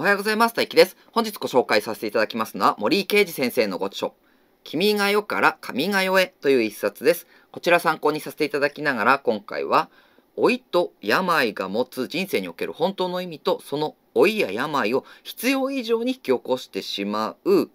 おはようございます。大輝です。本日ご紹介させていただきますのは、森井啓二先生のご著書、君が代から神が代へという一冊です。こちら参考にさせていただきながら、今回は、老いと病が持つ人生における本当の意味と、その老いや病を必要以上に引き起こしてしまう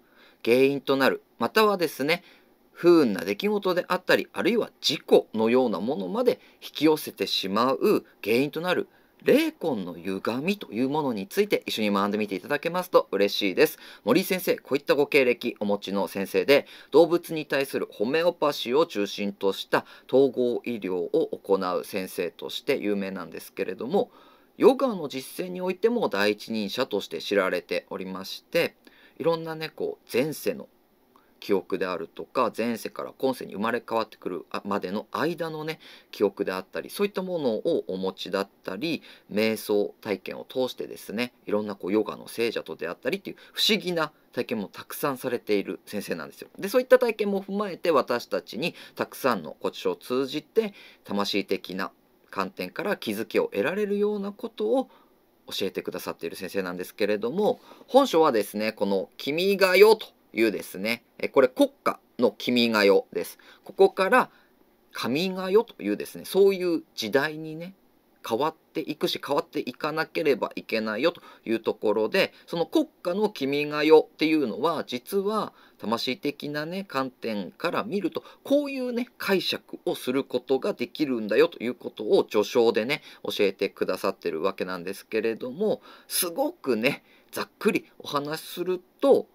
原因となる、またはですね、不運な出来事であったり、あるいは事故のようなものまで引き寄せてしまう原因となる霊魂の歪みというものについて一緒に学んでみていただけますと嬉しいです。森井先生、こういったご経歴お持ちの先生で、動物に対するホメオパシーを中心とした統合医療を行う先生として有名なんですけれども、ヨガの実践においても第一人者として知られておりまして、いろんなね、前世の記憶であるとか前世から今世に生まれ変わってくるまでの間のね記憶であったりそういったものをお持ちだったり瞑想体験を通してですねいろんなこうヨガの聖者と出会ったりっていう不思議な体験もたくさんされている先生なんですよ。でそういった体験も踏まえて私たちにたくさんのご知を通じて魂的な観点から気づきを得られるようなことを教えてくださっている先生なんですけれども本書はですねこの「君が代」というですね、これ国家の君が代です。ここから神が代というですね、そういう時代にね、変わっていくし変わっていかなければいけないよというところでその国家の君が代っていうのは実は魂的なね観点から見るとこういうね解釈をすることができるんだよということを序章でね教えてくださってるわけなんですけれどもすごくねざっくりお話しすると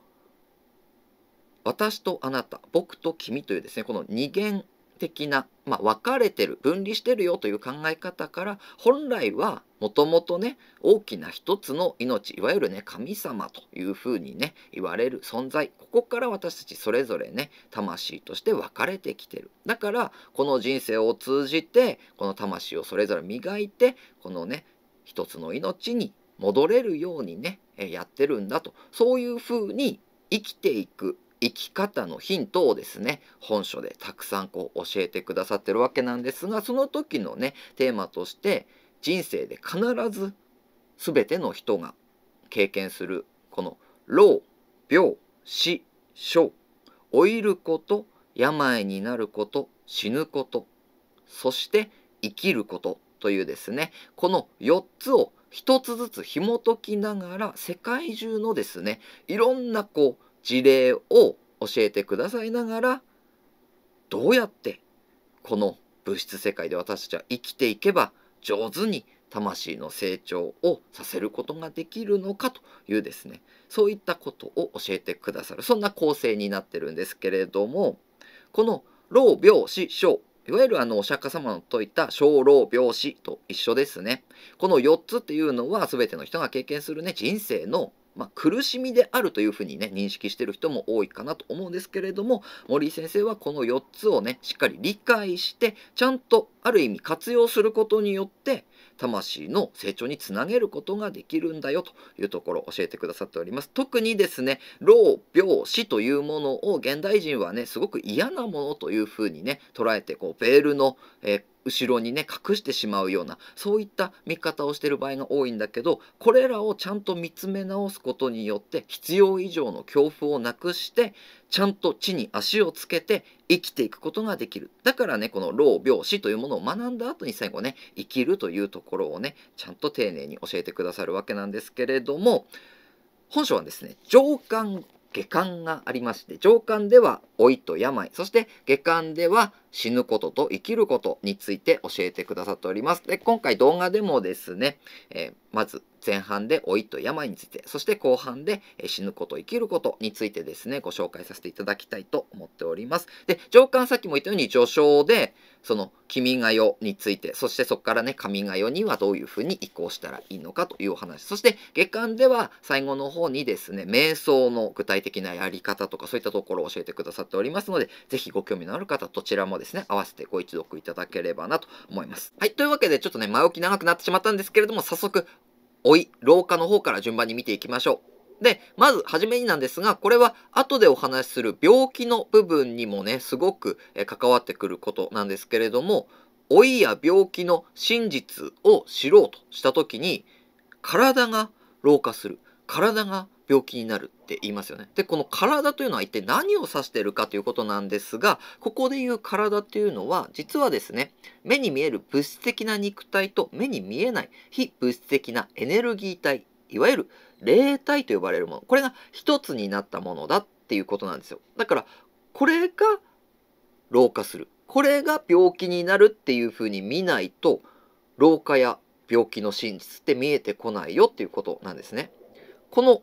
私とあなた、僕と君というですね、この二元的な、まあ、分かれてる、分離してるよという考え方から、本来はもともとね、大きな一つの命、いわゆるね、神様というふうにね、言われる存在、ここから私たちそれぞれね、魂として分かれてきてる。だから、この人生を通じて、この魂をそれぞれ磨いて、このね、一つの命に戻れるようにね、やってるんだと、そういうふうに生きていく生き方のヒントをですね本書でたくさんこう教えてくださってるわけなんですがその時のねテーマとして人生で必ず全ての人が経験するこの老病死症老いること病になること死ぬことそして生きることというですねこの4つを1つずつ紐解きながら世界中のですねいろんなこう事例を教えてくださいながらどうやってこの物質世界で私たちは生きていけば上手に魂の成長をさせることができるのかというですねそういったことを教えてくださるそんな構成になってるんですけれどもこの「老病死症」いわゆるあのお釈迦様の説いた小老病死と一緒ですねこの4つっていうのは全ての人が経験するね人生のまあ、苦しみであるというふうにね認識してる人も多いかなと思うんですけれども森井先生はこの4つをねしっかり理解してちゃんとある意味活用することによって魂の成長につなげることができるんだよというところを教えてくださっております特にですね老病死というものを現代人はねすごく嫌なものというふうにね捉えてこうベールの、えー後ろにね隠してしまうようなそういった見方をしてる場合が多いんだけどこれらをちゃんと見つめ直すことによって必要以上の恐怖をなくしてちゃんと地に足をつけて生きていくことができる。だからね、この老病死というものを学んだ後に最後ね、生きるというところをね、ちゃんと丁寧に教えてくださるわけなんですけれども、本書はですね、上巻下巻がありまして上巻では老いと病そして下巻では死ぬことと生きることについて教えてくださっておりますで今回動画でもですね、えー、まず前半で老いと病について、そして後半で死ぬこと生きることについてですね、ご紹介させていただきたいと思っております。で、上官さっきも言ったように序章で、その君が代について、そしてそこからね、神が代にはどういうふうに移行したらいいのかというお話。そして下巻では最後の方にですね、瞑想の具体的なやり方とかそういったところを教えてくださっておりますので、ぜひご興味のある方、どちらもですね、合わせてご一読いただければなと思います。はい、というわけでちょっとね、前置き長くなってしまったんですけれども、早速老い、老化の方から順番に見ていきましょう。で、まずはじめになんですが、これは後でお話しする病気の部分にもね、すごく関わってくることなんですけれども、老いや病気の真実を知ろうとした時に、体が老化する。体が病気になるって言いますよね。で、この体というのは一体何を指してるかということなんですが、ここで言う体というのは、実はですね、目に見える物質的な肉体と目に見えない非物質的なエネルギー体、いわゆる霊体と呼ばれるもの、これが一つになったものだっていうことなんですよ。だから、これが老化する。これが病気になるっていうふうに見ないと、老化や病気の真実って見えてこないよっていうことなんですね。この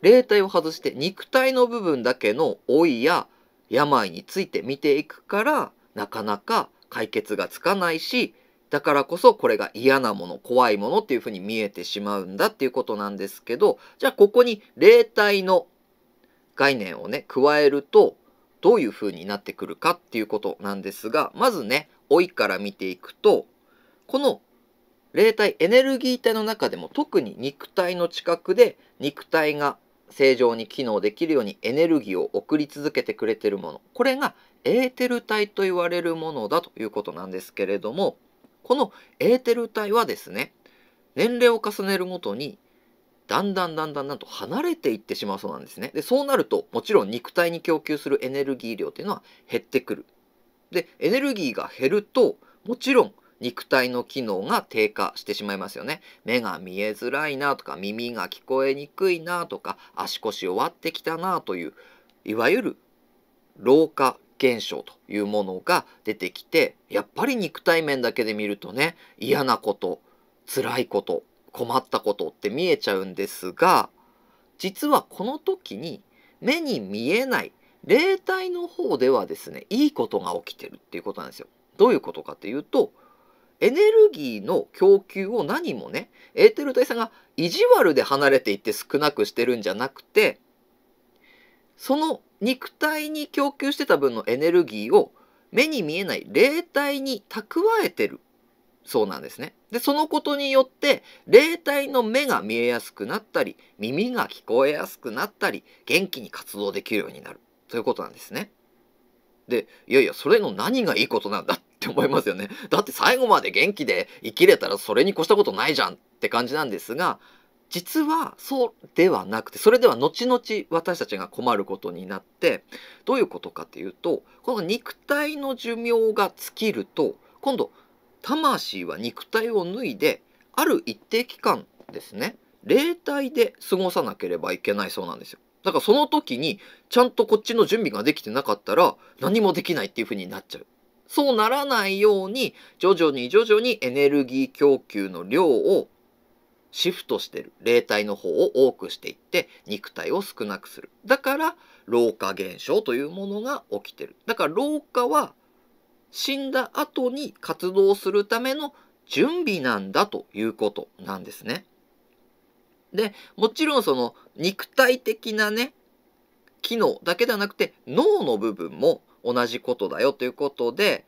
霊体を外して肉体の部分だけの老いや病について見ていくからなかなか解決がつかないしだからこそこれが嫌なもの怖いものっていうふうに見えてしまうんだっていうことなんですけどじゃあここに霊体の概念をね加えるとどういうふうになってくるかっていうことなんですがまずね老いから見ていくとこの霊体エネルギー体の中でも特に肉体の近くで肉体が正常に機能できるようにエネルギーを送り続けてくれてるものこれがエーテル体と言われるものだということなんですけれどもこのエーテル体はですね年齢を重ねるごとにだんだんだんだんなんと離れていってしまうそうなんですねでそうなるともちろん肉体に供給するエネルギー量というのは減ってくるでエネルギーが減るともちろん肉体の機能が低下してしまいますよね。目が見えづらいなとか耳が聞こえにくいなとか足腰弱ってきたなといういわゆる老化現象というものが出てきてやっぱり肉体面だけで見るとね嫌なこと辛いこと困ったことって見えちゃうんですが実はこの時に目に見えない霊体の方ではですねいいことが起きてるっていうことなんですよ。どういうことかというとエネルギーの供給を何もねエーテル体さんが意地悪で離れていって少なくしてるんじゃなくてその肉体に供給してた分のエネルギーを目に見えない霊体に蓄えてるそうなんですね。でそのことによって霊体の目が見えやすくなったり耳が聞こえやすくなったり元気に活動できるようになるということなんですね。でいやいやそれの何がいいことなんだって思いますよね。だって最後まで元気で生きれたらそれに越したことないじゃんって感じなんですが、実はそうではなくて、それでは後々私たちが困ることになって、どういうことかっていうと、この肉体の寿命が尽きると、今度、魂は肉体を脱いで、ある一定期間ですね、霊体で過ごさなければいけないそうなんですよ。だからその時にちゃんとこっちの準備ができてなかったら何もできないっていう風になっちゃう。そうならないように徐々に徐々にエネルギー供給の量をシフトしてる霊体の方を多くしていって肉体を少なくするだから老化現象というものが起きてるだから老化は死んだ後に活動するための準備なんだということなんですね。でもちろんその肉体的なね機能だけではなくて脳の部分も同じことだよということで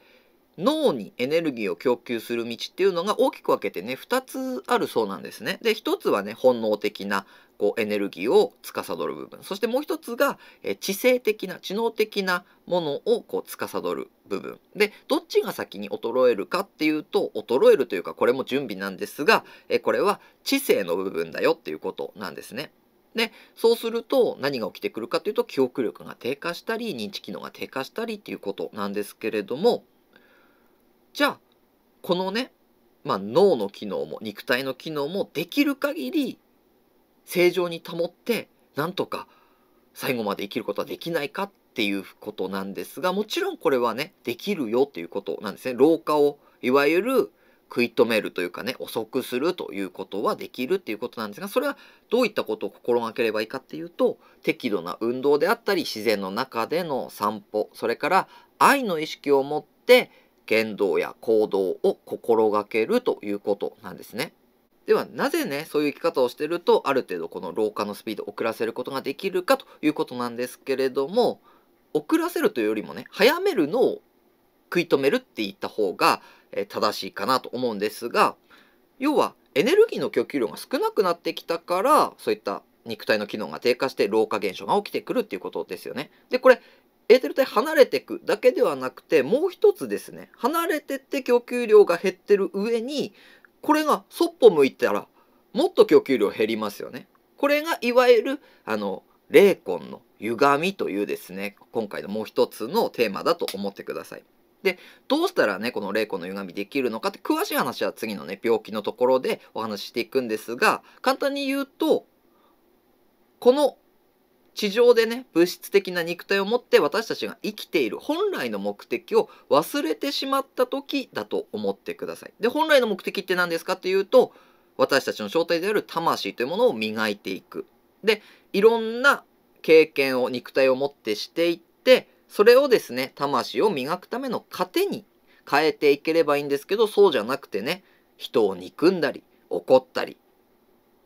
脳にエネルギーを供給する道っていうのが大きく分けてね2つあるそうなんですね。で1つはね本能的なこうエネルギーを司る部分そしてもう一つが、え知性的な知能的なものをこう司る部分でどっちが先に衰えるかっていうと衰えるというかこれも準備なんですが、えこれは知性の部分だよっていうことなんですね。でそうすると何が起きてくるかというと記憶力が低下したり認知機能が低下したりっていうことなんですけれどもじゃあこのね、まあ、脳の機能も肉体の機能もできる限り正常に保ってなんとか最後まで生きることはできないかっていうことなんですがもちろんこれはねできるよっていうことなんですね。老化をいわゆる食い止めるというかね、遅くするということはできるっていうことなんですが、それはどういったことを心がければいいかっていうと、適度な運動であったり、自然の中での散歩、それから愛の意識を持って、言動や行動を心がけるということなんですね。ではなぜねそういう生き方をしてるとある程度この老化のスピードを遅らせることができるかということなんですけれども遅らせるというよりもね早めるのを食い止めるって言った方が正しいかなと思うんですが要はエネルギーの供給量が少なくなってきたからそういった肉体の機能が低下して老化現象が起きてくるっていうことですよね。でこれエーテル体離れていくだけではなくてもう一つですね離れてって供給量が減ってる上にこれがそっぽ向いたらもっと供給量減りますよね。これがいわゆるあの霊魂の歪みというですね今回のもう一つのテーマだと思ってください。で、どうしたらね、この霊魂の歪みできるのかって詳しい話は次のね、病気のところでお話ししていくんですが、簡単に言うと、この地上でね、物質的な肉体を持って私たちが生きている本来の目的を忘れてしまった時だと思ってください。で、本来の目的って何ですかっていうと、私たちの正体である魂というものを磨いていく。で、いろんな経験を肉体を持ってしていって、それをですね、魂を磨くための糧に変えていければいいんですけど、そうじゃなくてね、人を憎んだり、怒ったり、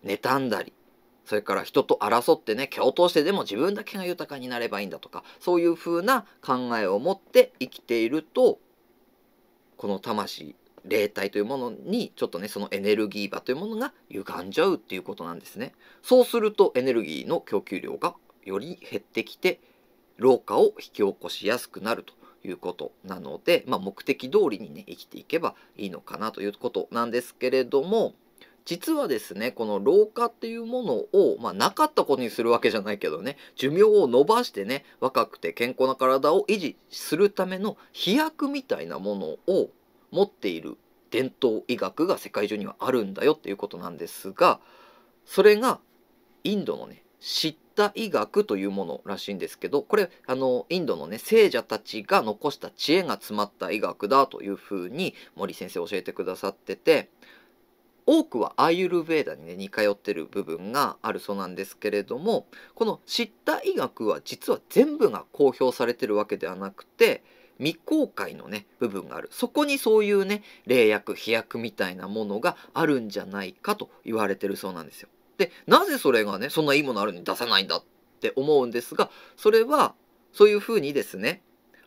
妬んだり、それから人と争ってね、共闘してでも自分だけが豊かになればいいんだとか、そういう風な考えを持って生きていると、この魂、霊体というものに、ちょっとね、そのエネルギー場というものが歪んじゃうっていうことなんですね。そうするとエネルギーの供給量がより減ってきて、老化を引き起こしやすくなるということなので、まあ、目的通りにね生きていけばいいのかなということなんですけれども実はですねこの老化っていうものを、まあ、なかったことにするわけじゃないけどね寿命を延ばしてね若くて健康な体を維持するための飛躍みたいなものを持っている伝統医学が世界中にはあるんだよっていうことなんですがそれがインドのね嫉タ医学というものらしいんですけどこれあのインドのね聖者たちが残した知恵が詰まった医学だというふうに森先生教えてくださってて多くはアーユルヴェーダに、ね、似通ってる部分があるそうなんですけれどもこの知った医学は実は全部が公表されてるわけではなくて未公開のね部分があるそこにそういうね霊薬飛躍みたいなものがあるんじゃないかと言われてるそうなんですよ。でなぜそれがねそんないいものあるのに出さないんだって思うんですがそれはそういうふうにですね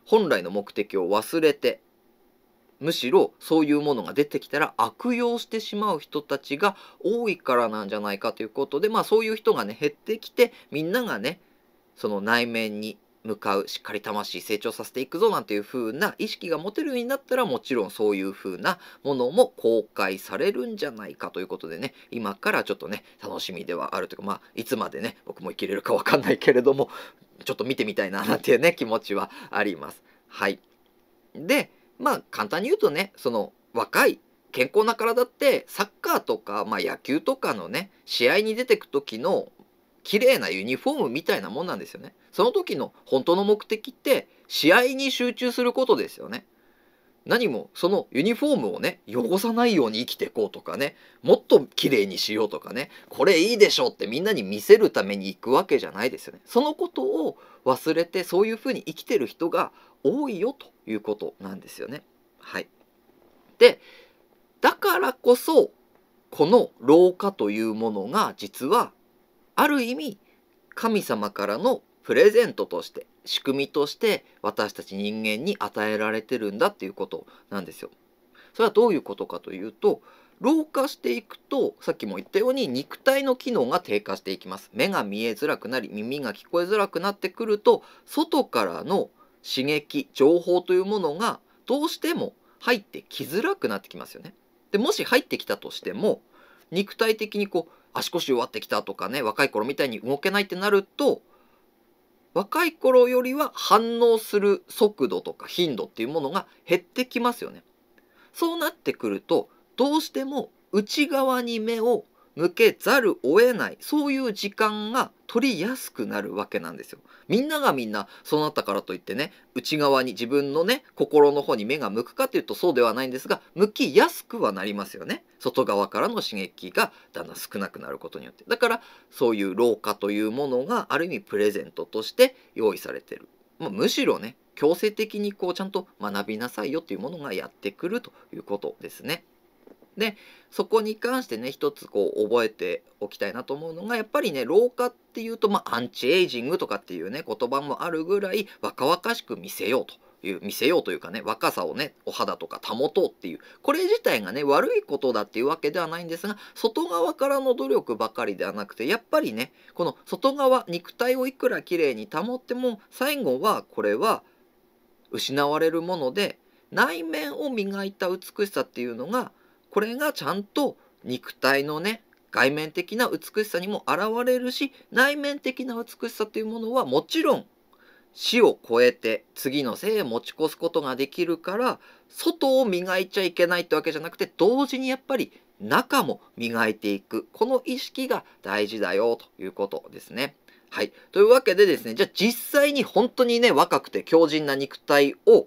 本来の目的を忘れてむしろそういうものが出てきたら悪用してしまう人たちが多いからなんじゃないかということでまあそういう人がね減ってきてみんながねその内面に向かうしっかり魂成長させていくぞなんていう風な意識が持てるようになったらもちろんそういう風なものも公開されるんじゃないかということでね今からちょっとね楽しみではあるというかまあいつまでね僕も生きれるか分かんないけれどもちょっと見てみたいななんていうね気持ちはあります。はいでまあ簡単に言うとねその若い健康な体ってサッカーとか、まあ、野球とかのね試合に出てく時の綺麗なユニフォームみたいなもんなんですよね。その時の本当の目的って試合に集中することですよね。何もそのユニフォームをね汚さないように生きていこうとかねもっと綺麗にしようとかねこれいいでしょうってみんなに見せるために行くわけじゃないですよねそのことを忘れてそういうふうに生きてる人が多いよということなんですよねはいでだからこそこの老化というものが実はある意味神様からのプレゼントとして仕組みとして私たち人間に与えられてるんだっていうことなんですよ。それはどういうことかというと老化していくとさっきも言ったように肉体の機能が低下していきます目が見えづらくなり耳が聞こえづらくなってくると外からの刺激情報というものがどうしても入ってきづらくなってきますよねでもし入ってきたとしても肉体的にこう足腰弱ってきたとかね若い頃みたいに動けないってなると若い頃よりは反応する速度とか頻度っていうものが減ってきますよね。そうなってくるとどうしても内側に目を向けざるを得ないそういう時間が取りやすくなるわけなんですよ。みんながみんなそうなったからといってね内側に自分のね心の方に目が向くかというとそうではないんですが向きやすくはなりますよね外側からの刺激がだんだん少なくなることによってだからそういう老化というものがある意味プレゼントとして用意されてる、まあ、むしろね強制的にこうちゃんと学びなさいよというものがやってくるということですね。でそこに関してね一つこう覚えておきたいなと思うのがやっぱりね老化っていうと、まあ、アンチエイジングとかっていうね言葉もあるぐらい若々しく見せようと。いう見せようというかね若さをねお肌とか保とうっていうこれ自体がね悪いことだっていうわけではないんですが外側からの努力ばかりではなくてやっぱりねこの外側肉体をいくら綺麗に保っても最後はこれは失われるもので内面を磨いた美しさっていうのがこれがちゃんと肉体のね外面的な美しさにも現れるし内面的な美しさというものはもちろん死を超えて次の生へ持ち越すことができるから外を磨いちゃいけないってわけじゃなくて同時にやっぱり中も磨いていくこの意識が大事だよということですね。はい。というわけでですね、じゃあ実際に本当にね、若くて強靭な肉体を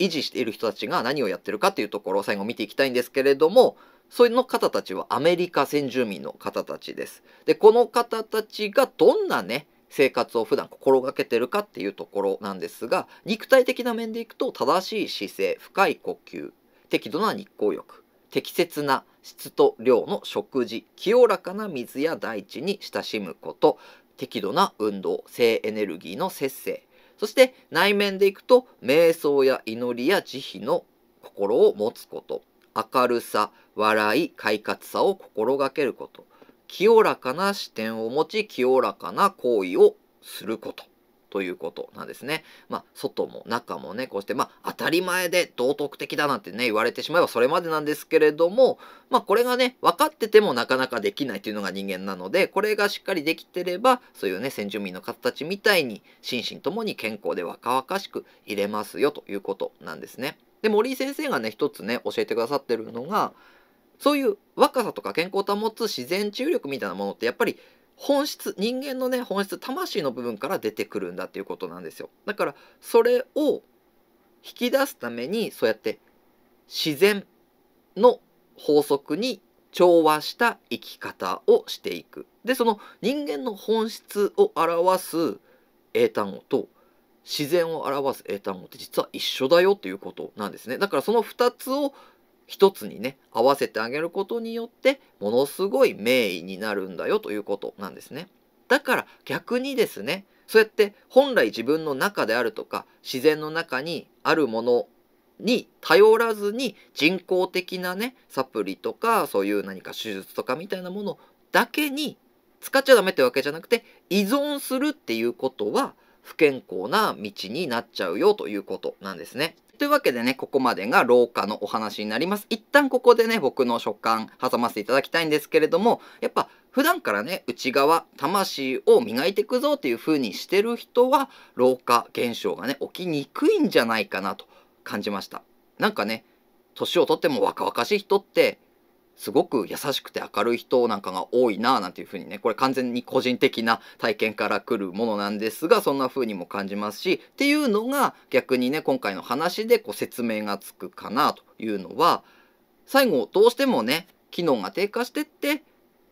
維持している人たちが何をやってるかっていうところを最後見ていきたいんですけれども、その方たちはアメリカ先住民の方たちです。で、この方たちがどんなね、生活を普段心がけてるかっていうところなんですが、肉体的な面でいくと正しい姿勢、深い呼吸、適度な日光浴、適切な質と量の食事、清らかな水や大地に親しむこと、適度な運動、性エネルギーの節制、そして内面でいくと瞑想や祈りや慈悲の心を持つこと明るさ笑い快活さを心がけること清らかな視点を持ち清らかな行為をすることということなんですね。まあ、外も中もね、こうして、まあ、当たり前で道徳的だなんてね、言われてしまえばそれまでなんですけれども、まあ、これがね、分かっててもなかなかできないというのが人間なので、これがしっかりできてれば、そういうね、先住民の方たちみたいに、心身ともに健康で若々しくいれますよということなんですね。で、森井先生がね、一つね、教えてくださってるのが、そういう若さとか健康を保つ自然治癒力みたいなものってやっぱり本質人間のね本質魂の部分から出てくるんだっていうことなんですよだからそれを引き出すためにそうやって自然の法則に調和した生き方をしていくでその人間の本質を表す英単語と自然を表す英単語って実は一緒だよっていうことなんですねだからその2つを一つにね合わせてあげることによってものすごい名医になるんだよということなんですね。だから逆にですねそうやって本来自分の中であるとか自然の中にあるものに頼らずに人工的なねサプリとかそういう何か手術とかみたいなものだけに使っちゃダメってわけじゃなくて依存するっていうことは不健康な道になっちゃうよということなんですね。というわけでね、ここまでが老化のお話になります。一旦ここでね、僕の所感挟ませていただきたいんですけれども、やっぱ普段からね、内側、魂を磨いていくぞという風にしてる人は、老化現象がね、起きにくいんじゃないかなと感じました。なんかね、年をとっても若々しい人って、すごく優しくて明るい人なんかが多いななんていうふうにねこれ完全に個人的な体験から来るものなんですがそんな風にも感じますしっていうのが逆にね今回の話でこう説明がつくかなというのは最後どうしてもね機能が低下してって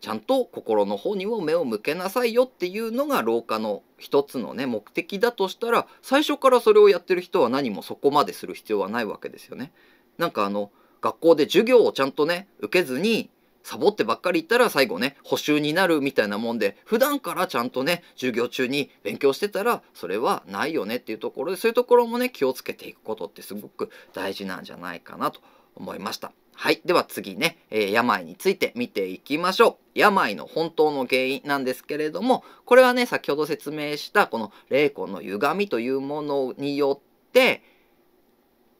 ちゃんと心の方にも目を向けなさいよっていうのが老化の一つのね目的だとしたら最初からそれをやってる人は何もそこまでする必要はないわけですよね。なんかあの学校で授業をちゃんとね受けずにサボってばっかりったら最後ね補習になるみたいなもんで普段からちゃんとね授業中に勉強してたらそれはないよねっていうところでそういうところもね気をつけていくことってすごく大事なんじゃないかなと思いました。はい。では次ね、えー、病について見ていきましょう。病の本当の原因なんですけれども、これはね、先ほど説明したこの霊魂の歪みというものによって、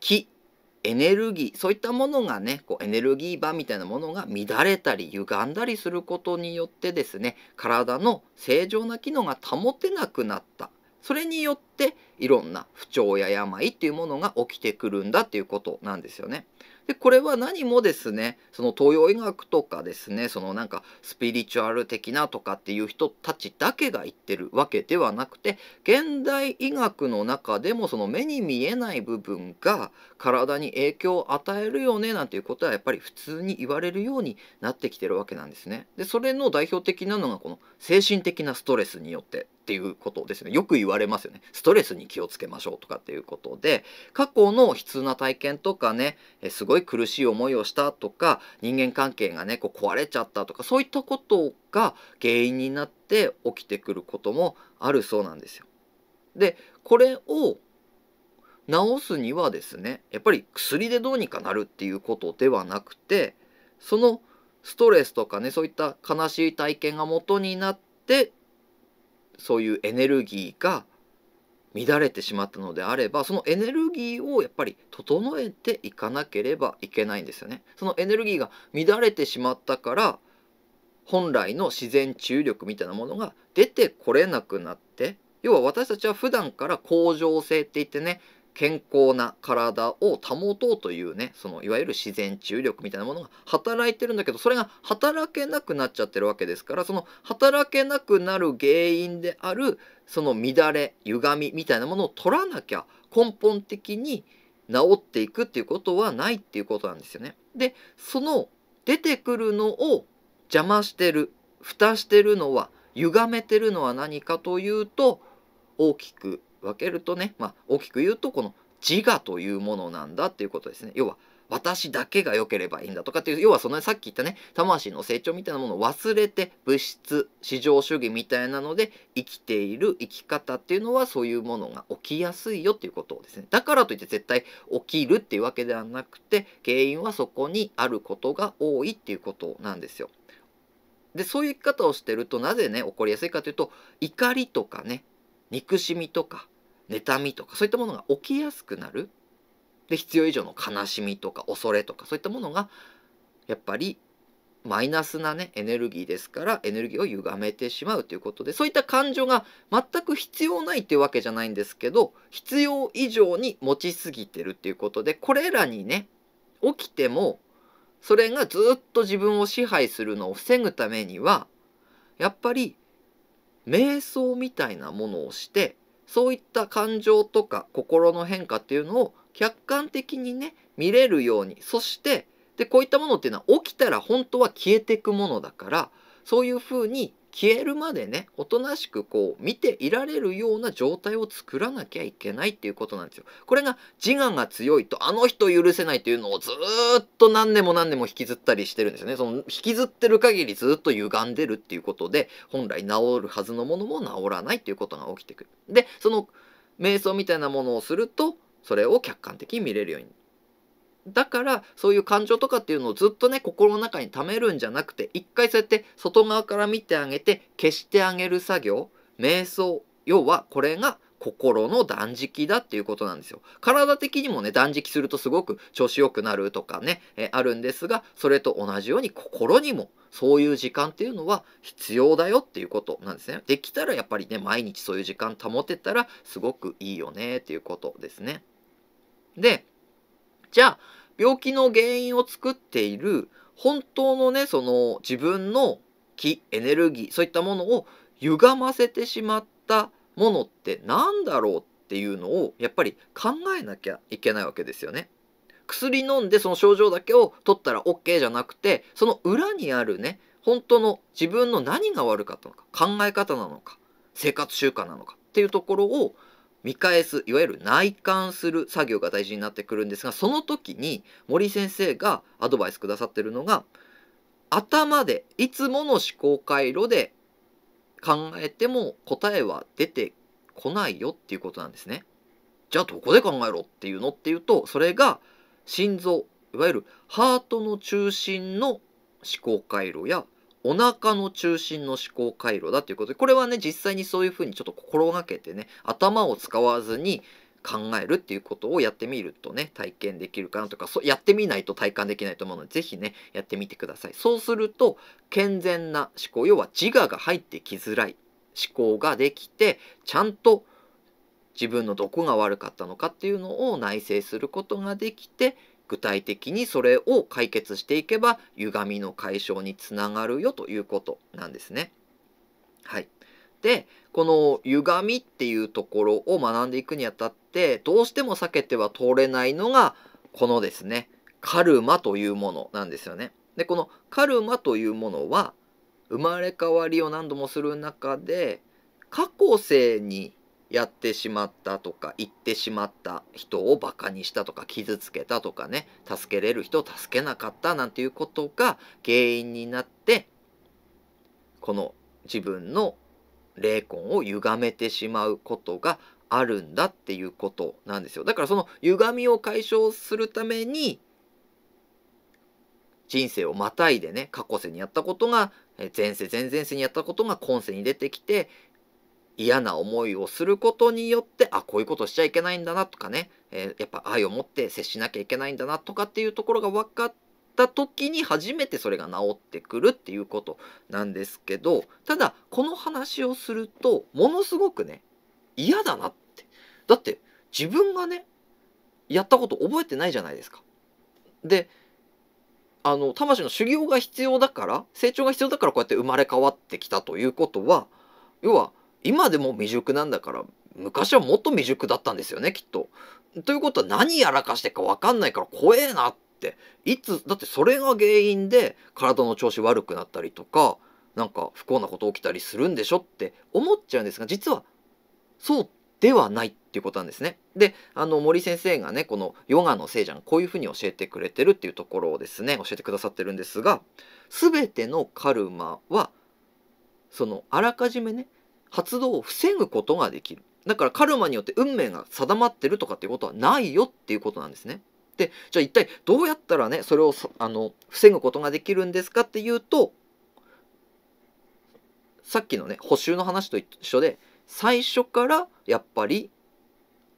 気エネルギーそういったものがねこうエネルギー場みたいなものが乱れたり歪んだりすることによってですね体の正常な機能が保てなくなったそれによっていろんな不調や病っていうものが起きてくるんだっていうことなんですよね。でこれは何もですねその東洋医学とかですねそのなんかスピリチュアル的なとかっていう人たちだけが言ってるわけではなくて現代医学の中でもその目に見えない部分が体に影響を与えるよねなんていうことはやっぱり普通に言われるようになってきてるわけなんですね。でそれの代表的なのがこの精神的なストレスによってっていうことですねよく言われますよねストレスに気をつけましょうとかっていうことで過去の悲痛な体験とかねすごい苦しい思いをしたとか人間関係がねこう壊れちゃったとかそういったことが原因になって起きてくることもあるそうなんですよ。でこれを治すにはですねやっぱり薬でどうにかなるっていうことではなくてそのストレスとかねそういった悲しい体験が元になってそういうエネルギーが乱れてしまったのであればそのエネルギーをやっぱり整えていかなければいけないんですよね。そのエネルギーが乱れてしまったから本来の自然治癒力みたいなものが出てこれなくなって要は私たちは普段から恒常性って言ってね健康な体を保とうというねそのいわゆる自然治癒力みたいなものが働いてるんだけどそれが働けなくなっちゃってるわけですからその働けなくなる原因であるその乱れ歪みみたいなものを取らなきゃ根本的に治っていくっていうことはないっていうことなんですよね。でその出てくるのを邪魔してる蓋してるのは歪めてるのは何かというと大きく分けるとね、まあ、大きく言うとこの自我というものなんだっていうことですね。要は私だけが良ければいいんだとかっていう要はそのさっき言ったね魂の成長みたいなものを忘れて物質至上主義みたいなので生きている生き方っていうのはそういうものが起きやすいよっていうことをですねだからといって絶対起きるっていうわけではなくて原因はそこにあることが多いっていうことなんですよ。でそういう生き方をしてるとなぜね起こりやすいかというと怒りとかね憎しみとか妬みとかそういったものが起きやすくなるで必要以上の悲しみとか恐れとかそういったものがやっぱりマイナスなねエネルギーですからエネルギーを歪めてしまうということでそういった感情が全く必要ないっていうわけじゃないんですけど必要以上に持ちすぎてるっていうことでこれらにね起きてもそれがずっと自分を支配するのを防ぐためにはやっぱり瞑想みたいなものをしてそういった感情とか心の変化っていうのを客観的にね見れるようにそしてでこういったものっていうのは起きたら本当は消えていくものだからそういうふうに消えるまでねおとなしくこう見ていられるような状態を作らなきゃいけないっていうことなんですよ。これが自我が強いとあの人許せないというのをずっと何年も何年も引きずったりしてるんですよね。その引きずってる限りずっと歪んでるっていうことで本来治るはずのものも治らないっていうことが起きてくる。でその瞑想みたいなものをするとそれを客観的に見れるようにだからそういう感情とかっていうのをずっとね心の中に溜めるんじゃなくて一回そうやって外側から見てあげて消してあげる作業瞑想要はこれが心の断食だっていうことなんですよ。体的にもね断食するとすごく調子良くなるとかねえあるんですがそれと同じように心にもそういう時間っていうのは必要だよっていうことなんですね。できたらやっぱりね毎日そういう時間保てたらすごくいいよねっていうことですね。でじゃあ病気の原因を作っている本当のねその自分の気エネルギーそういったものを歪ませてしまったものって何だろうっていうのをやっぱり考えなきゃいけないわけですよね。薬飲んでその症状だけを取ったら OK じゃなくてその裏にあるね本当の自分の何が悪かったのか考え方なのか生活習慣なのかっていうところを見返すいわゆる内観する作業が大事になってくるんですがその時に森先生がアドバイスくださってるのが頭でいつもの思考回路で考えても答えは出てこないよっていうことなんですね。じゃあどこで考えろっていうのっていうとそれが心臓いわゆるハートの中心の思考回路やお腹の中心の思考回路だということでこれはね実際にそういうふうにちょっと心がけてね頭を使わずに考えるっていうことをやってみるとね体験できるかなとかそやってみないと体感できないと思うので是非ねやってみてくださいそうすると健全な思考要は自我が入ってきづらい思考ができてちゃんと自分のどこが悪かったのかっていうのを内省することができて具体的にそれを解決していけば歪みの解消につながるよということなんですね。はい、でこの歪みっていうところを学んでいくにあたってどうしても避けては通れないのがこのですねカルマというものなんですよね。でこのカルマというものは生まれ変わりを何度もする中で過去性にやってしまったとか言ってしまった人をバカにしたとか傷つけたとかね助けれる人を助けなかったなんていうことが原因になってこの自分の霊魂を歪めてしまうことがあるんだっていうことなんですよだからその歪みを解消するために人生をまたいでね過去世にやったことが前世前々世にやったことが今世に出てきて嫌な思いをすることによってあこういうことしちゃいけないんだなとかね、えー、やっぱ愛を持って接しなきゃいけないんだなとかっていうところが分かった時に初めてそれが治ってくるっていうことなんですけどただこの話をするとものすごくね嫌だなってだって自分がねやったこと覚えてないじゃないですか。であの魂の修行が必要だから成長が必要だからこうやって生まれ変わってきたということは要は今でも未熟なんだから昔はもっと未熟だったんですよねきっと。ということは何やらかしてか分かんないから怖えなっていつだってそれが原因で体の調子悪くなったりとかなんか不幸なこと起きたりするんでしょって思っちゃうんですが実はそうではないっていうことなんですね。であの森先生がねこのヨガのせいじゃんこういうふうに教えてくれてるっていうところをですね教えてくださってるんですが全てのカルマはそのあらかじめね発動を防ぐことができる。だからカルマによって運命が定まってるとかっていうことはないよっていうことなんですね。でじゃあ一体どうやったらねそれをあの防ぐことができるんですかっていうとさっきのね補修の話と一緒で最初からやっぱり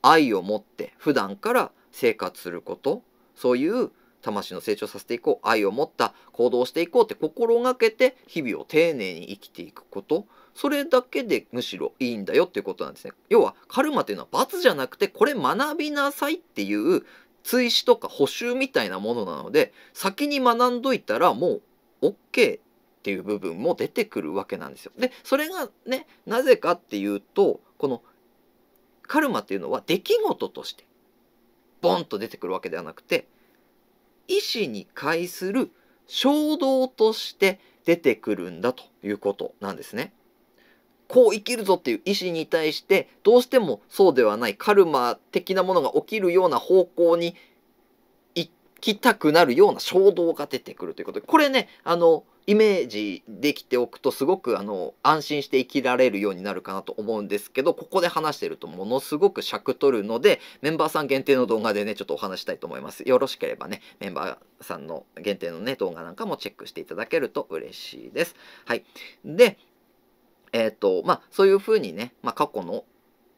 愛を持って普段から生活することそういう魂の成長させていこう愛を持った行動をしていこうって心がけて日々を丁寧に生きていくことそれだけでむしろいいんだよっていうことなんですね。要はカルマというのは罰じゃなくてこれ学びなさいっていう追試とか補習みたいなものなので先に学んどいたらもう OK っていう部分も出てくるわけなんですよ。でそれがねなぜかっていうとこのカルマっていうのは出来事としてボンと出てくるわけではなくて意思に介する衝動として出てくるんだということなんですね。こう生きるぞっていう意志に対してどうしてもそうではないカルマ的なものが起きるような方向に行きたくなるような衝動が出てくるということでこれねあのイメージできておくとすごくあの安心して生きられるようになるかなと思うんですけどここで話してるとものすごく尺取るのでメンバーさん限定の動画でねちょっとお話したいと思いますよろしければねメンバーさんの限定のね動画なんかもチェックしていただけると嬉しいですはいでえっ、ー、と、まあ、そういうふうにね、まあ、過去の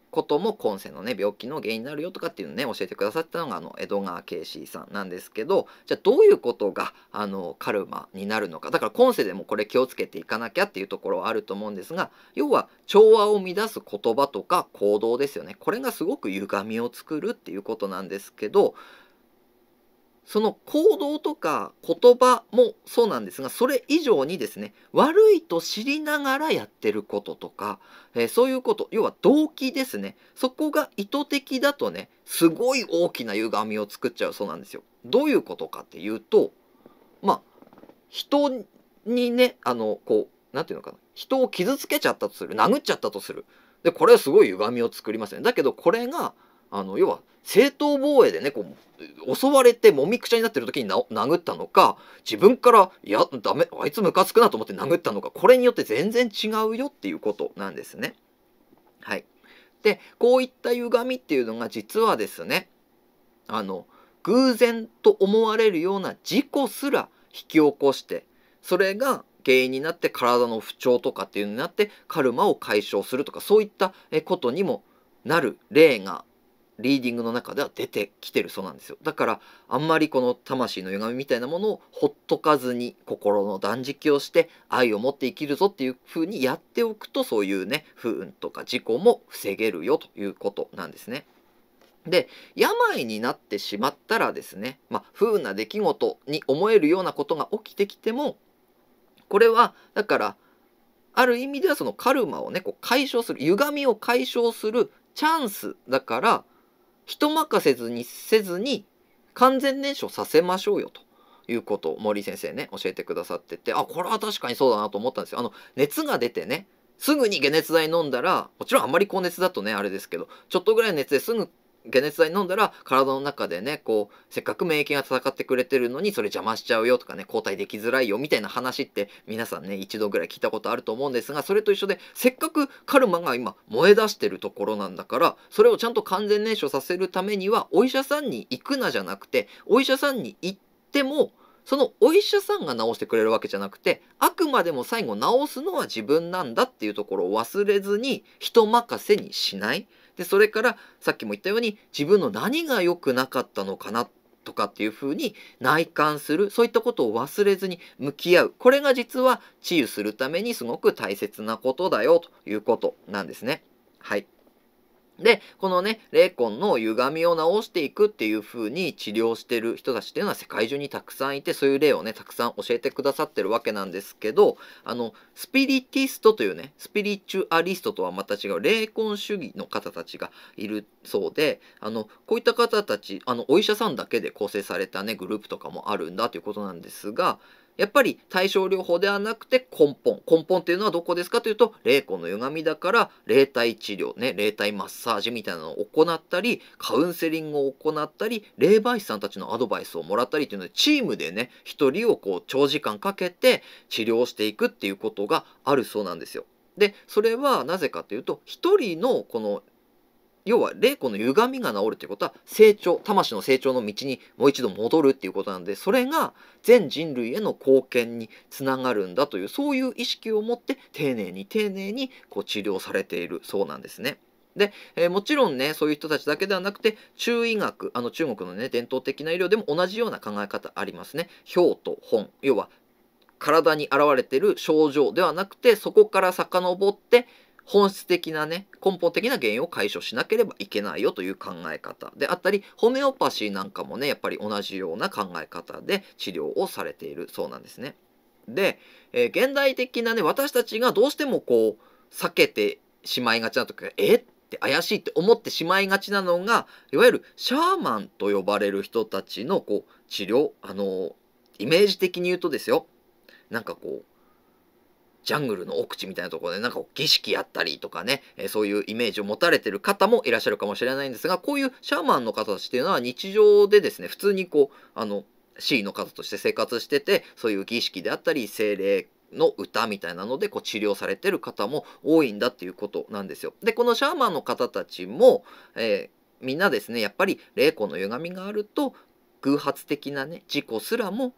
ことも今世のね病気の原因になるよとかっていうのね教えてくださったのがあの江戸川慶史さんなんですけどじゃあどういうことがあのカルマになるのかだから今世でもこれ気をつけていかなきゃっていうところはあると思うんですが要は調和を乱す言葉とか行動ですよねこれがすごく歪みを作るっていうことなんですけどその行動とか言葉もそうなんですがそれ以上にですね悪いと知りながらやってることとか、えー、そういうこと要は動機ですねそこが意図的だとねすごい大きな歪みを作っちゃうそうなんですよ。どういうことかっていうとまあ人にねあのこう何て言うのかな人を傷つけちゃったとする殴っちゃったとするでこれはすごい歪みを作りますね。だけどこれがあの要は正当防衛でねこう襲われてもみくちゃになってる時に殴ったのか自分から「いやダメあいつムカつくな」と思って殴ったのかこれによって全然違うよっていうことなんですね。はい、でこういった歪みっていうのが実はですねあの偶然と思われるような事故すら引き起こしてそれが原因になって体の不調とかっていうのになってカルマを解消するとかそういったことにもなる例がリーディングの中では出てきてるそうなんですよだからあんまりこの魂の歪みみたいなものをほっとかずに心の断食をして愛を持って生きるぞっていう風にやっておくとそういうね不運とか事故も防げるよということなんですね。で病になってしまったらですね、まあ、不運な出来事に思えるようなことが起きてきてもこれはだからある意味ではそのカルマをねこう解消する歪みを解消するチャンスだから人任せずにせずに完全燃焼させましょうよということを森先生ね教えてくださっててあこれは確かにそうだなと思ったんですよ。あの熱が出てねすぐに解熱剤飲んだらもちろんあんまり高熱だとねあれですけどちょっとぐらいの熱ですぐ解熱剤飲んだら体の中でねこうせっかく免疫が戦ってくれてるのにそれ邪魔しちゃうよとかね抗体できづらいよみたいな話って皆さんね一度ぐらい聞いたことあると思うんですがそれと一緒でせっかくカルマが今燃え出してるところなんだからそれをちゃんと完全燃焼させるためにはお医者さんに行くなじゃなくてお医者さんに行ってもそのお医者さんが治してくれるわけじゃなくてあくまでも最後治すのは自分なんだっていうところを忘れずに人任せにしない。でそれからさっきも言ったように自分の何が良くなかったのかなとかっていうふうに内観するそういったことを忘れずに向き合うこれが実は治癒するためにすごく大切なことだよということなんですね。はいで、このね、霊魂の歪みを治していくっていう風に治療してる人たちっていうのは世界中にたくさんいて、そういう例をね、たくさん教えてくださってるわけなんですけど、あの、スピリティストというね、スピリチュアリストとはまた違う霊魂主義の方たちがいるそうで、あの、こういった方たち、あの、お医者さんだけで構成されたね、グループとかもあるんだということなんですが、やっぱり対症療法ではなくて根本。根本っていうのはどこですかというと、霊魂の歪みだから、霊体治療、ね、霊体マッサージみたいなのを行ったり、カウンセリングを行ったり、霊媒師さんたちのアドバイスをもらったりっていうので、チームでね、一人をこう長時間かけて治療していくっていうことがあるそうなんですよ。で、それはなぜかというと、一人のこの要は霊魂の歪みが治るということは成長魂の成長の道にもう一度戻るっていうことなのでそれが全人類への貢献につながるんだというそういう意識を持って丁寧に丁寧にこう治療されているそうなんですね。で、えー、もちろんねそういう人たちだけではなくて中医学あの中国のね伝統的な医療でも同じような考え方ありますね。表と本要は体に現れてる症状ではなくてそこから遡って本質的なね根本的な原因を解消しなければいけないよという考え方であったりホメオパシーなんかもねやっぱり同じような考え方で治療をされているそうなんですね。で、えー、現代的なね私たちがどうしてもこう避けてしまいがちな時えって怪しいって思ってしまいがちなのがいわゆるシャーマンと呼ばれる人たちのこう治療あのー、イメージ的に言うとですよなんかこうジャングルの奥地みたいなところでなんか儀式やったりとかね、えそういうイメージを持たれてる方もいらっしゃるかもしれないんですが、こういうシャーマンの方たちっていうのは日常でですね、普通にこう、あの、C の方として生活してて、そういう儀式であったり、精霊、の歌みたいなのでこう治療されてる方も多いんだっていうことなんですよ。でこのシャーマンの方たちも、えー、みんなですねやっぱり霊魂の歪みがあると偶発的なね事故すらも引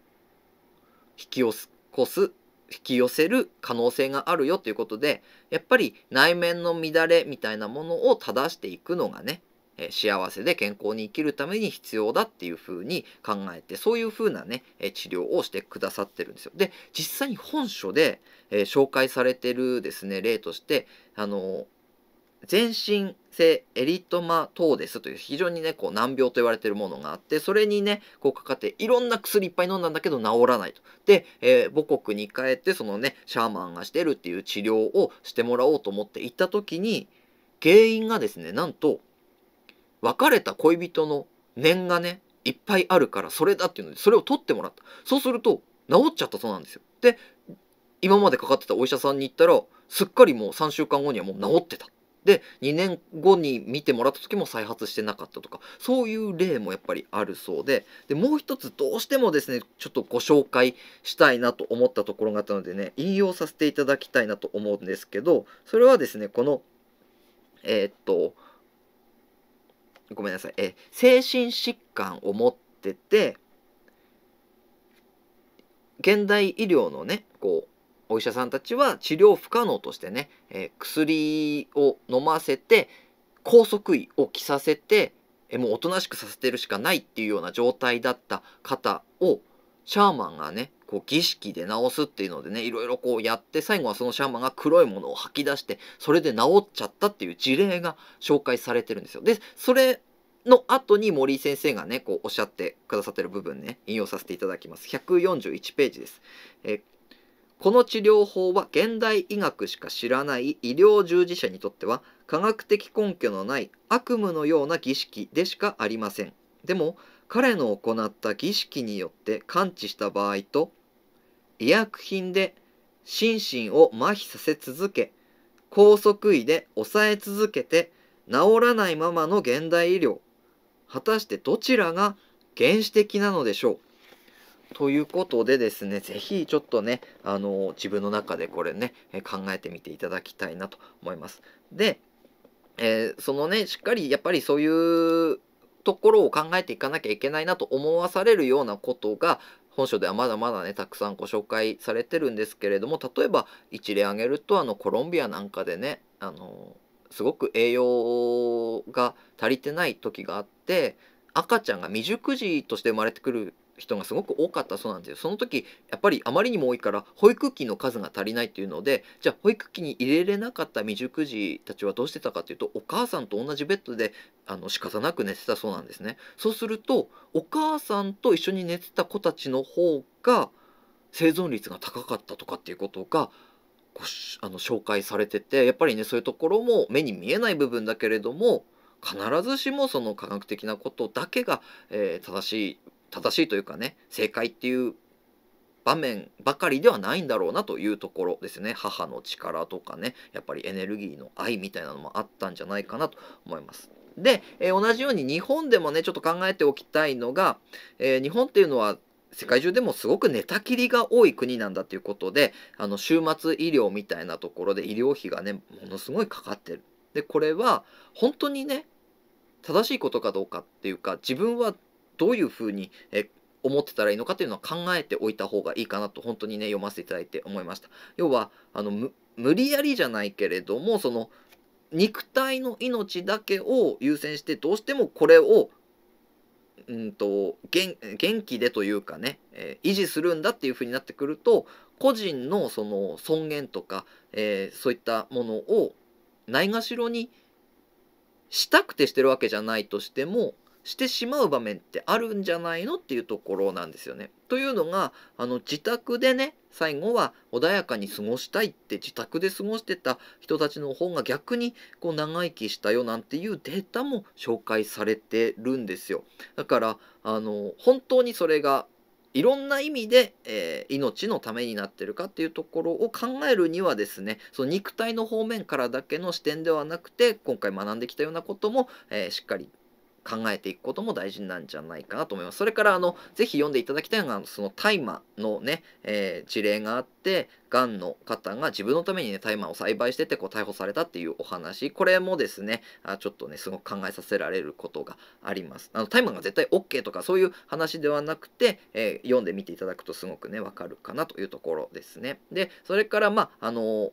き起こす引き寄せる可能性があるよということでやっぱり内面の乱れみたいなものを正していくのがね幸せで健康に生きるために必要だっていうふうに考えてそういうふうなね治療をしてくださってるんですよ。で実際に本書で紹介されてるですね例としてあの全身性エリトマトーデスという非常にね、こう難病と言われてるものがあって、それにね、こうかかっていろんな薬いっぱい飲んだんだけど治らないと。で、えー、母国に帰ってそのね、シャーマンがしてるっていう治療をしてもらおうと思って行った時に、原因がですね、なんと、別れた恋人の念がね、いっぱいあるからそれだっていうので、それを取ってもらった。そうすると、治っちゃったそうなんですよ。で、今までかかってたお医者さんに行ったら、すっかりもう3週間後にはもう治ってた。で2年後に見てもらった時も再発してなかったとかそういう例もやっぱりあるそうででもう一つどうしてもですねちょっとご紹介したいなと思ったところがあったのでね引用させていただきたいなと思うんですけどそれはですねこのえー、っとごめんなさい、え精神疾患を持ってて現代医療のねこうお医者さんたちは治療不可能としてね、えー、薬を飲ませて拘束医を着させて、えー、もうおとなしくさせてるしかないっていうような状態だった方をシャーマンがねこう儀式で治すっていうのでねいろいろこうやって最後はそのシャーマンが黒いものを吐き出してそれで治っちゃったっていう事例が紹介されてるんですよ。でそれの後に森井先生がねこうおっしゃってくださってる部分ね引用させていただきます141ページです。えーこの治療法は現代医学しか知らない医療従事者にとっては科学的根拠のない悪夢のような儀式でしかありませんでも彼の行った儀式によって完治した場合と医薬品で心身を麻痺させ続け拘束医で抑え続けて治らないままの現代医療果たしてどちらが原始的なのでしょうということでですね、ぜひちょっとね、あの自分の中でこれね、考えてみていただきたいなと思います。で、えー、そのね、しっかりやっぱりそういうところを考えていかなきゃいけないなと思わされるようなことが、本書ではまだまだね、たくさんご紹介されてるんですけれども、例えば一例挙げると、あの、コロンビアなんかでね、あの、すごく栄養が足りてない時があって、赤ちゃんが未熟児として生まれてくる人がすごく多かったそうなんですよその時やっぱりあまりにも多いから保育器の数が足りないっていうのでじゃあ保育器に入れれなかった未熟児たちはどうしてたかっていうとお母さんと同じベッドであの仕方なく寝てたそうなんですねそうするとお母さんと一緒に寝てた子たちの方が生存率が高かったとかっていうことがこうあの紹介されててやっぱりねそういうところも目に見えない部分だけれども必ずしもその科学的なことだけが、えー、正しい正しいというかね正解っていう場面ばかりではないんだろうなというところですね母の力とかねやっぱりエネルギーの愛みたいなのもあったんじゃないかなと思います。で、えー、同じように日本でもねちょっと考えておきたいのが、えー、日本っていうのは世界中でもすごく寝たきりが多い国なんだということであの週末医療みたいなところで医療費がねものすごいかかってる。でこれは本当にね正しいことかどうかっていうか自分はどういうふうに、え思ってたらいいのかというのは考えておいた方がいいかなと本当にね読ませていただいて思いました。要はあの無理やりじゃないけれどもその肉体の命だけを優先してどうしてもこれをうんと元気でというかね、えー、維持するんだっていう風になってくると個人のその尊厳とか、えー、そういったものをないがしろにしたくてしてるわけじゃないとしてもしてしまう場面ってあるんじゃないのっていうところなんですよね。というのがあの自宅でね最後は穏やかに過ごしたいって自宅で過ごしてた人たちの方が逆にこう長生きしたよなんていうデータも紹介されてるんですよ。だからあの本当にそれがいろんな意味で、えー、命のためになってるかっていうところを考えるにはですねその肉体の方面からだけの視点ではなくて今回学んできたようなことも、えー、しっかり考えていくことも大事なんじゃないかなと思います。それからあのぜひ読んでいただきたいのがその大麻のね、えー、事例があってがんの方が自分のためにね大麻を栽培しててこう逮捕されたっていうお話これもですねあちょっとねすごく考えさせられることがあります。あの大麻が絶対 OK とかそういう話ではなくて、えー、読んでみていただくとすごくね分かるかなというところですね。でそれからまああの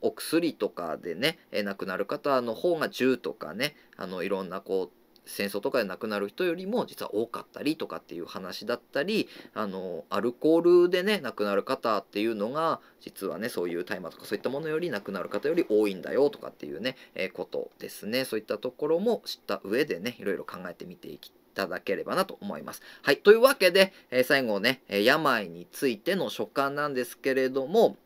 お薬とかでね、えー、亡くなる方の方が10とかねあのいろんなこう戦争とかで亡くなる人よりも実は多かったりとかっていう話だったりあのアルコールでね亡くなる方っていうのが実はねそういう大麻とかそういったものより亡くなる方より多いんだよとかっていうね、えー、ことですねそういったところも知った上でねいろいろ考えてみていきたいいただければなと思います。はい。というわけで、えー、最後ね、えー、病についての所感なんですけれども、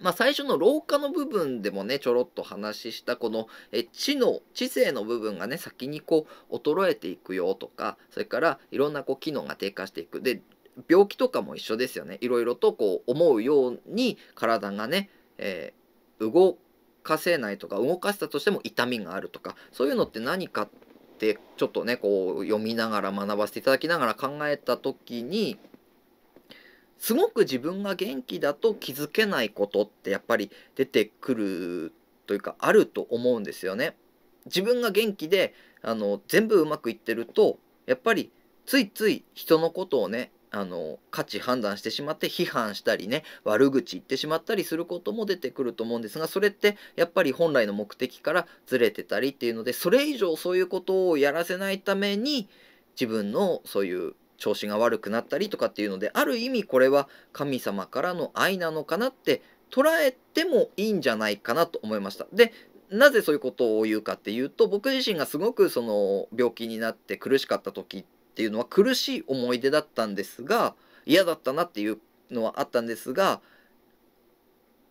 まあ、最初の老化の部分でもねちょろっと話したこのえ知の知性の部分がね先にこう衰えていくよとかそれからいろんなこう機能が低下していくで病気とかも一緒ですよねいろいろとこう思うように体がね、えー、動かせないとか動かしたとしても痛みがあるとかそういうのって何かってちょっとねこう読みながら学ばせていただきながら考えた時にすごく自分が元気だと気づけないことってやっぱり出てくるというかあると思うんですよね。自分が元気であの全部うまくいってるとやっぱりついつい人のことをねあの価値判断してしまって批判したりね悪口言ってしまったりすることも出てくると思うんですがそれってやっぱり本来の目的からずれてたりっていうのでそれ以上そういうことをやらせないために自分のそういう調子が悪くなったりとかっていうのである意味これは神様からの愛なのかなって捉えてもいいんじゃないかなと思いました。でなぜそういうことを言うかっていうと僕自身がすごくその病気になって苦しかった時っていうのは苦しい思い出だったんですが嫌だったなっていうのはあったんですが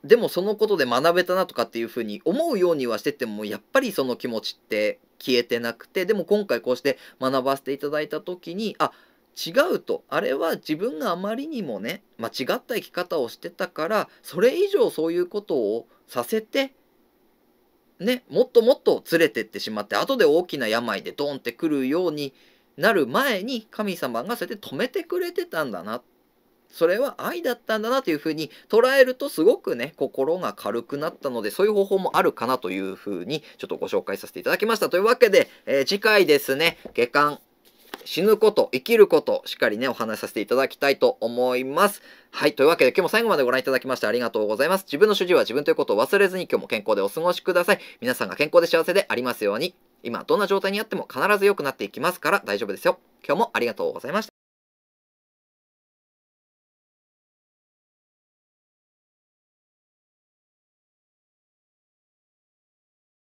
でもそのことで学べたなとかっていうふうに思うようにはしててもやっぱりその気持ちって消えてなくてでも今回こうして学ばせていただいた時にあっ違うとあれは自分があまりにもね間違った生き方をしてたからそれ以上そういうことをさせてねもっともっと連れてってしまって後で大きな病でドンってくるようになる前に神様がそうやって止めてくれてたんだなそれは愛だったんだなというふうに捉えるとすごくね心が軽くなったのでそういう方法もあるかなというふうにちょっとご紹介させていただきましたというわけで、えー、次回ですね下巻死ぬこと、生きること、しっかりね、お話しさせていただきたいと思います。はい。というわけで、今日も最後までご覧いただきましてありがとうございます。自分の主治は自分ということを忘れずに、今日も健康でお過ごしください。皆さんが健康で幸せでありますように、今、どんな状態にあっても必ず良くなっていきますから大丈夫ですよ。今日もありがとうございました。